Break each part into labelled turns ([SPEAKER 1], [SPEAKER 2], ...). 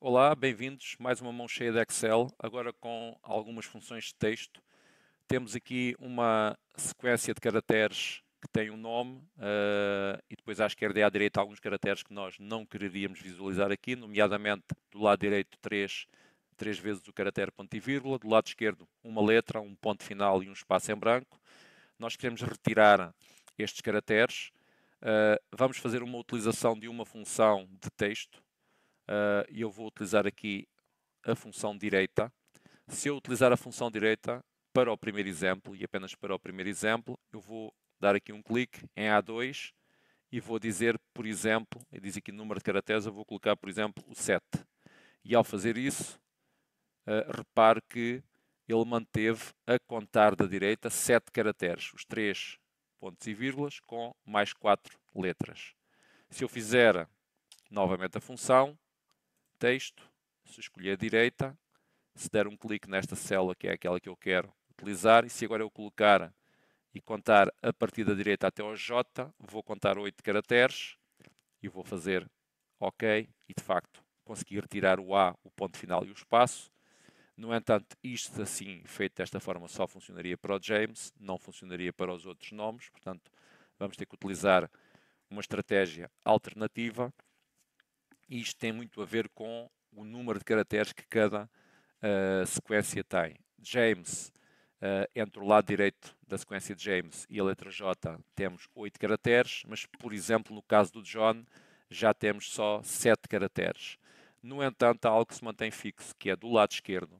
[SPEAKER 1] Olá, bem-vindos. Mais uma mão cheia de Excel, agora com algumas funções de texto. Temos aqui uma sequência de caracteres que tem um nome uh, e depois à esquerda e à direita alguns caracteres que nós não quereríamos visualizar aqui, nomeadamente do lado direito três, três vezes o caractere ponto e vírgula, do lado esquerdo uma letra, um ponto final e um espaço em branco, nós queremos retirar estes caracteres, uh, vamos fazer uma utilização de uma função de texto, eh, e uh, eu vou utilizar aqui a função direita. Se eu utilizar a função direita para o primeiro exemplo, e apenas para o primeiro exemplo, eu vou dar aqui um clique em A2 e vou dizer, por exemplo, e diz aqui número de caracteres, eu vou colocar, por exemplo, o 7. E ao fazer isso, uh, repare que ele manteve a contar da direita sete caracteres, os três pontos e vírgulas, com mais quatro letras. Se eu fizer novamente a função, texto, se escolher a direita, se der um clique nesta célula, que é aquela que eu quero utilizar, e se agora eu colocar e contar a partir da direita até ao J, vou contar 8 caracteres e vou fazer OK e de facto consegui retirar o A, o ponto final e o espaço no entanto, isto assim, feito desta forma, só funcionaria para o James, não funcionaria para os outros nomes, portanto, vamos ter que utilizar uma estratégia alternativa. E isto tem muito a ver com o número de caracteres que cada uh, sequência tem. James, uh, entre o lado direito da sequência de James e a letra J, temos 8 caracteres, mas, por exemplo, no caso do John, já temos só 7 caracteres. No entanto, há algo que se mantém fixo, que é do lado esquerdo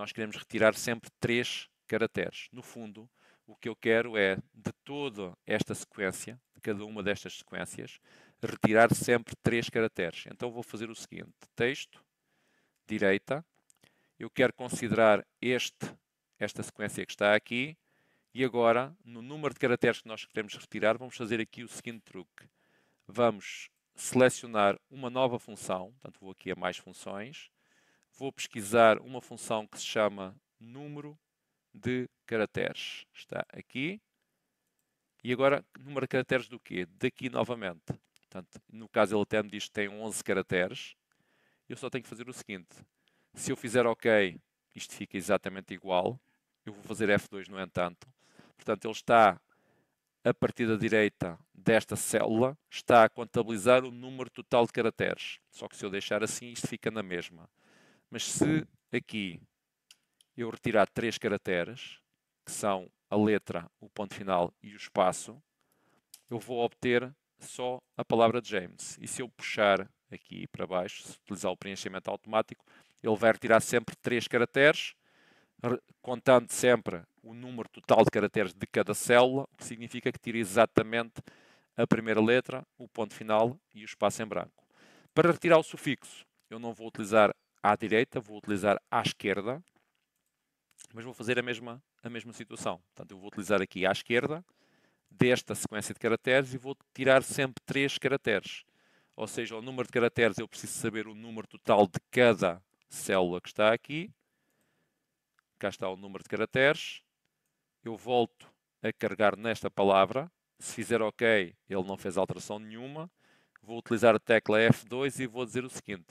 [SPEAKER 1] nós queremos retirar sempre três caracteres. No fundo, o que eu quero é, de toda esta sequência, de cada uma destas sequências, retirar sempre três caracteres. Então vou fazer o seguinte: texto, direita, eu quero considerar este, esta sequência que está aqui, e agora, no número de caracteres que nós queremos retirar, vamos fazer aqui o seguinte truque. Vamos selecionar uma nova função, portanto vou aqui a mais funções, vou pesquisar uma função que se chama número de caracteres. Está aqui. E agora, número de caracteres do quê? Daqui novamente. Portanto, no caso ele até me diz que tem 11 caracteres. Eu só tenho que fazer o seguinte. Se eu fizer OK, isto fica exatamente igual. Eu vou fazer F2 no entanto. Portanto, ele está a partir da direita desta célula, está a contabilizar o número total de caracteres. Só que se eu deixar assim, isto fica na mesma. Mas se aqui eu retirar três caracteres, que são a letra, o ponto final e o espaço, eu vou obter só a palavra James. E se eu puxar aqui para baixo, se utilizar o preenchimento automático, ele vai retirar sempre três caracteres, contando sempre o número total de caracteres de cada célula, o que significa que tira exatamente a primeira letra, o ponto final e o espaço em branco. Para retirar o sufixo, eu não vou utilizar à direita, vou utilizar à esquerda, mas vou fazer a mesma, a mesma situação. Portanto, eu vou utilizar aqui à esquerda desta sequência de caracteres e vou tirar sempre três caracteres. Ou seja, o número de caracteres, eu preciso saber o número total de cada célula que está aqui. Cá está o número de caracteres. Eu volto a carregar nesta palavra. Se fizer OK, ele não fez alteração nenhuma. Vou utilizar a tecla F2 e vou dizer o seguinte.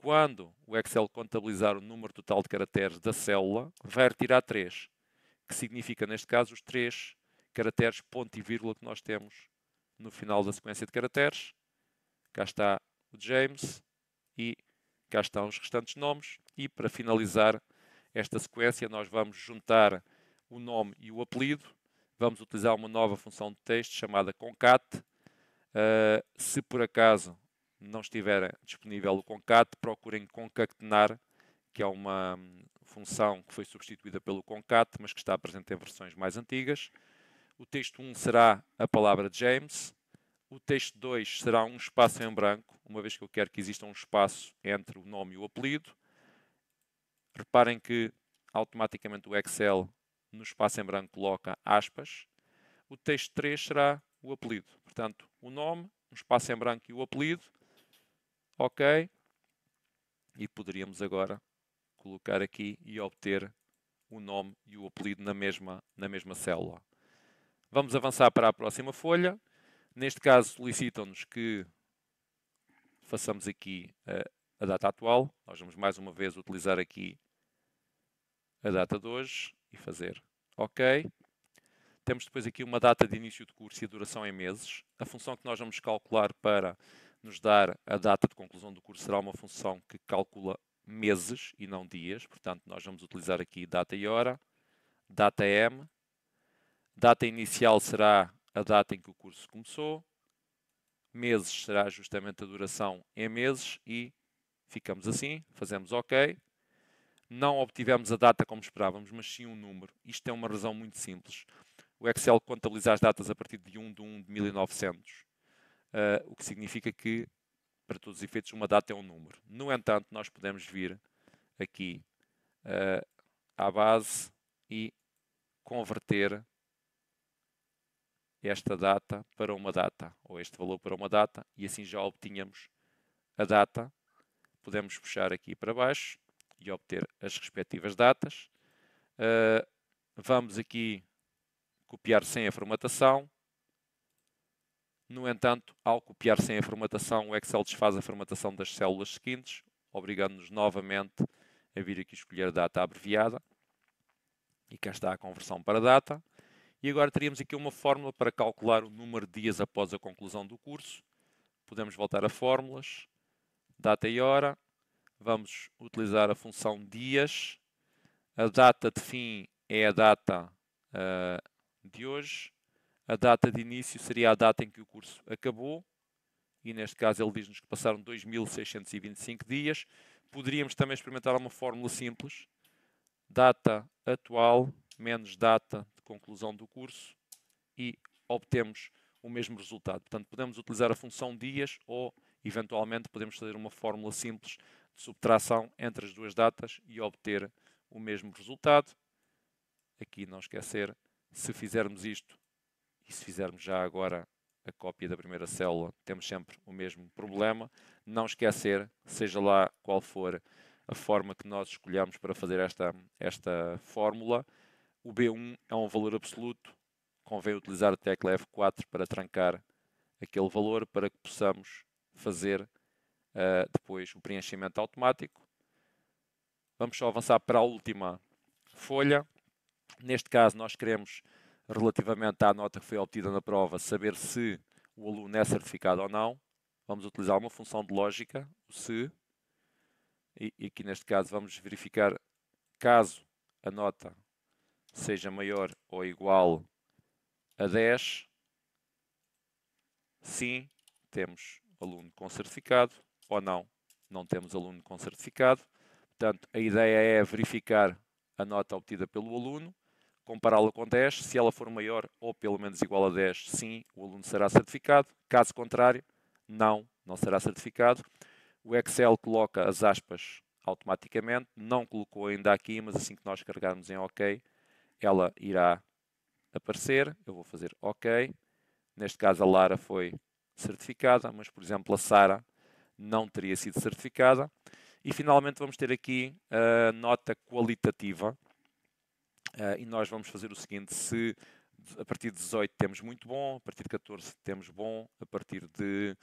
[SPEAKER 1] Quando o Excel contabilizar o número total de caracteres da célula, vai retirar 3, que significa, neste caso, os 3 caracteres ponto e vírgula que nós temos no final da sequência de caracteres. Cá está o James e cá estão os restantes nomes. E para finalizar esta sequência, nós vamos juntar o nome e o apelido. Vamos utilizar uma nova função de texto chamada concat. Uh, se por acaso não estiver disponível o concat, procurem concatenar, que é uma hum, função que foi substituída pelo concat, mas que está presente em versões mais antigas. O texto 1 será a palavra James. O texto 2 será um espaço em branco, uma vez que eu quero que exista um espaço entre o nome e o apelido. Reparem que automaticamente o Excel, no espaço em branco, coloca aspas. O texto 3 será o apelido. Portanto, o nome, um espaço em branco e o apelido. OK. E poderíamos agora colocar aqui e obter o nome e o apelido na mesma, na mesma célula. Vamos avançar para a próxima folha. Neste caso, solicitam-nos que façamos aqui a, a data atual. Nós vamos mais uma vez utilizar aqui a data de hoje e fazer OK. Temos depois aqui uma data de início de curso e a duração em meses. A função que nós vamos calcular para nos dar a data de conclusão do curso será uma função que calcula meses e não dias, portanto, nós vamos utilizar aqui data e hora, data M, data inicial será a data em que o curso começou, meses será justamente a duração em meses e ficamos assim, fazemos OK. Não obtivemos a data como esperávamos, mas sim um número. Isto é uma razão muito simples. O Excel contabiliza as datas a partir de 1 de 1 de 1900 ah, o que significa que, para todos os efeitos, uma data é um número. No entanto, nós podemos vir aqui ah, à base e converter esta data para uma data, ou este valor para uma data, e assim já obtínhamos a data. Podemos puxar aqui para baixo e obter as respectivas datas. Uh, vamos aqui copiar sem a formatação no entanto, ao copiar sem a formatação, o Excel desfaz a formatação das células seguintes, obrigando-nos novamente a vir aqui escolher data abreviada. E cá está a conversão para data. E agora teríamos aqui uma fórmula para calcular o número de dias após a conclusão do curso. Podemos voltar a fórmulas, data e hora. Vamos utilizar a função dias. A data de fim é a data uh, de hoje a data de início seria a data em que o curso acabou, e neste caso ele diz-nos que passaram 2.625 dias. Poderíamos também experimentar uma fórmula simples: data atual menos data de conclusão do curso e obtemos o mesmo resultado. Portanto, podemos utilizar a função dias ou, eventualmente, podemos fazer uma fórmula simples de subtração entre as duas datas e obter o mesmo resultado. Aqui não esquecer, se fizermos isto e se fizermos já agora a cópia da primeira célula, temos sempre o mesmo problema. Não esquecer, seja lá qual for a forma que nós escolhamos para fazer esta, esta fórmula, o B1 é um valor absoluto, convém utilizar a tecla F4 para trancar aquele valor para que possamos fazer uh, depois o preenchimento automático. Vamos só avançar para a última folha. Neste caso, nós queremos relativamente à nota que foi obtida na prova, saber se o aluno é certificado ou não, vamos utilizar uma função de lógica, o se, e, e aqui neste caso vamos verificar caso a nota seja maior ou igual a 10, sim, temos aluno com certificado, ou não, não temos aluno com certificado. Portanto, a ideia é verificar a nota obtida pelo aluno compará-la com 10. Se ela for maior ou pelo menos igual a 10, sim, o aluno será certificado. Caso contrário, não, não será certificado. O Excel coloca as aspas automaticamente, não colocou ainda aqui, mas assim que nós carregarmos em OK, ela irá aparecer. Eu vou fazer OK. Neste caso, a Lara foi certificada, mas, por exemplo, a Sara não teria sido certificada. E finalmente vamos ter aqui a nota qualitativa ah, e nós vamos fazer o seguinte: se a partir de 18 temos muito bom, a partir de 14 temos bom, a partir de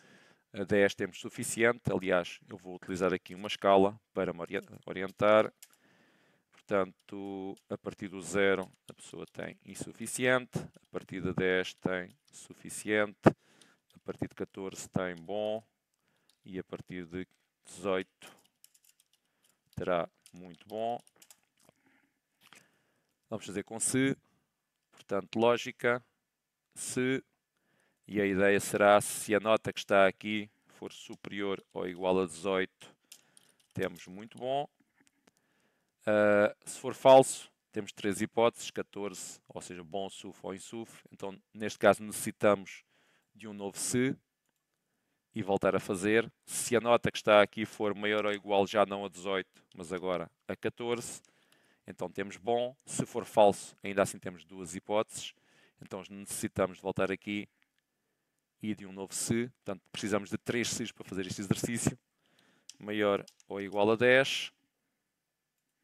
[SPEAKER 1] 10 ah, temos suficiente. Aliás, eu vou utilizar aqui uma escala para me orientar. Portanto, a partir do 0 a pessoa tem insuficiente, a partir de 10 tem suficiente, a partir de 14 tem bom e a partir de 18 terá muito bom, Vamos fazer com se, portanto, lógica, se, e a ideia será se a nota que está aqui for superior ou igual a 18, temos muito bom. Uh, se for falso, temos três hipóteses, 14, ou seja, bom, suf ou insuf. Então, neste caso, necessitamos de um novo se e voltar a fazer. Se a nota que está aqui for maior ou igual já não a 18, mas agora a 14, então temos bom, se for falso, ainda assim temos duas hipóteses. Então necessitamos de voltar aqui e de um novo se. Portanto, precisamos de três se's para fazer este exercício. Maior ou igual a 10,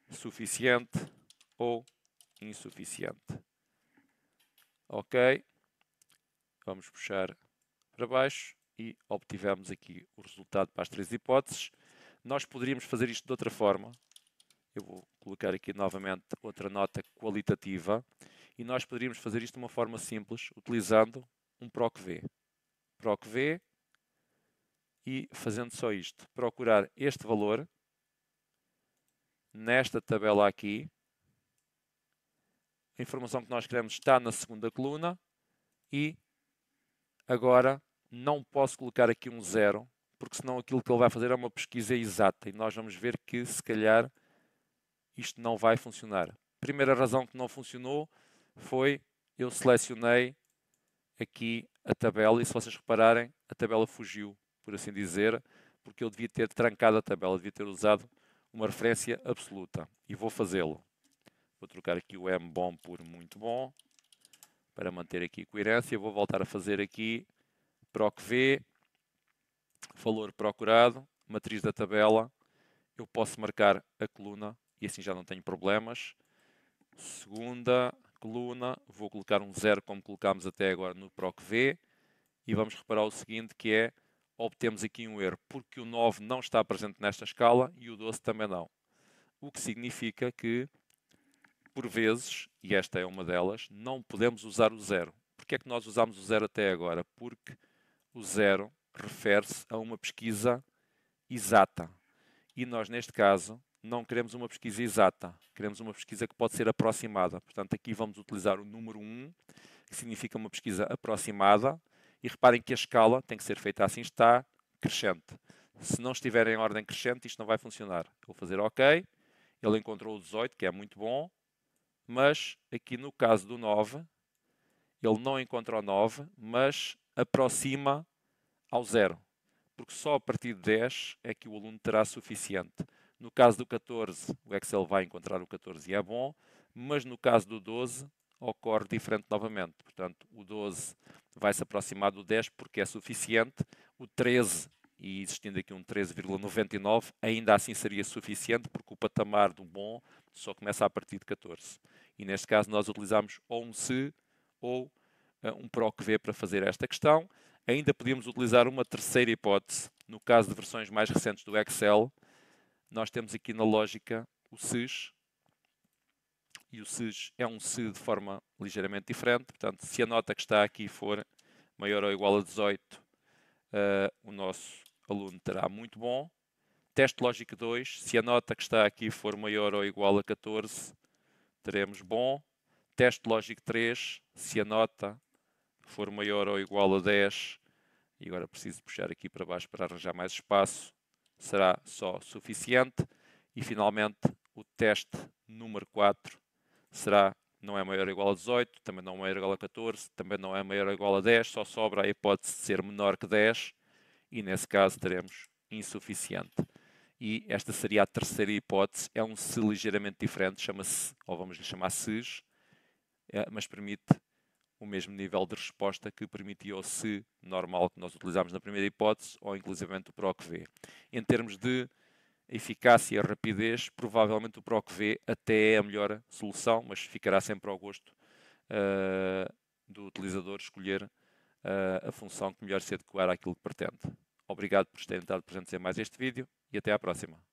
[SPEAKER 1] suficiente ou insuficiente. Ok. Vamos puxar para baixo e obtivemos aqui o resultado para as três hipóteses. Nós poderíamos fazer isto de outra forma. Eu vou colocar aqui novamente outra nota qualitativa e nós poderíamos fazer isto de uma forma simples, utilizando um PROC V, PROC V e fazendo só isto, procurar este valor nesta tabela aqui. A informação que nós queremos está na segunda coluna e agora não posso colocar aqui um zero, porque senão aquilo que ele vai fazer é uma pesquisa exata e nós vamos ver que se calhar isto não vai funcionar. Primeira razão que não funcionou foi eu selecionei aqui a tabela e se vocês repararem, a tabela fugiu, por assim dizer, porque eu devia ter trancado a tabela, devia ter usado uma referência absoluta e vou fazê-lo. Vou trocar aqui o M bom por muito bom para manter aqui a coerência. Vou voltar a fazer aqui proc V, valor procurado, matriz da tabela. Eu posso marcar a coluna e assim já não tenho problemas. Segunda coluna, vou colocar um zero como colocámos até agora no PROC V e vamos reparar o seguinte que é obtemos aqui um erro, porque o 9 não está presente nesta escala e o 12 também não. O que significa que, por vezes, e esta é uma delas, não podemos usar o zero. Porquê é que nós usamos o zero até agora? Porque o zero refere-se a uma pesquisa exata. E nós, neste caso, não queremos uma pesquisa exata, queremos uma pesquisa que pode ser aproximada. Portanto, aqui vamos utilizar o número 1, que significa uma pesquisa aproximada, e reparem que a escala tem que ser feita assim está, crescente. Se não estiver em ordem crescente, isto não vai funcionar. Vou fazer OK, ele encontrou o 18, que é muito bom, mas aqui no caso do 9, ele não encontra o 9, mas aproxima ao zero, porque só a partir de 10 é que o aluno terá suficiente. No caso do 14, o Excel vai encontrar o 14 e é bom, mas no caso do 12, ocorre diferente novamente. Portanto, o 12 vai se aproximar do 10 porque é suficiente, o 13, e existindo aqui um 13,99, ainda assim seria suficiente porque o patamar do bom só começa a partir de 14. E neste caso nós utilizamos ou eh, um se ou um um PROCV para fazer esta questão. Ainda podíamos utilizar uma terceira hipótese, no caso de versões mais recentes do Excel, nós temos aqui na lógica o SIS, e o SIS é um SI de forma ligeiramente diferente, portanto, se a nota que está aqui for maior ou igual a 18, uh, eh, o nosso aluno terá muito bom. Teste lógico 2, se a nota que está aqui for maior ou igual a 14, teremos bom. Teste lógico 3, se a nota for maior ou igual a 10, e agora preciso puxar aqui para baixo para arranjar mais espaço, será só suficiente. E finalmente, o teste número 4 será não é maior ou igual a 18, também não é maior ou igual a 14, também não é maior ou igual a 10, só sobra a hipótese de ser menor que 10 e nesse caso teremos insuficiente. E esta seria a terceira hipótese, é um se ligeiramente diferente, chama-se, ou vamos lhe chamar se, é, mas permite o mesmo nível de resposta que permitia o se normal que nós utilizámos na primeira hipótese ou inclusivamente o PROC-V. Em termos de eficácia e rapidez, provavelmente o PROC-V até é a melhor solução, mas ficará sempre ao gosto uh, do utilizador escolher uh, a função que melhor se adequar àquilo que pretende. Obrigado por terem estado presentes em mais este vídeo e até à próxima.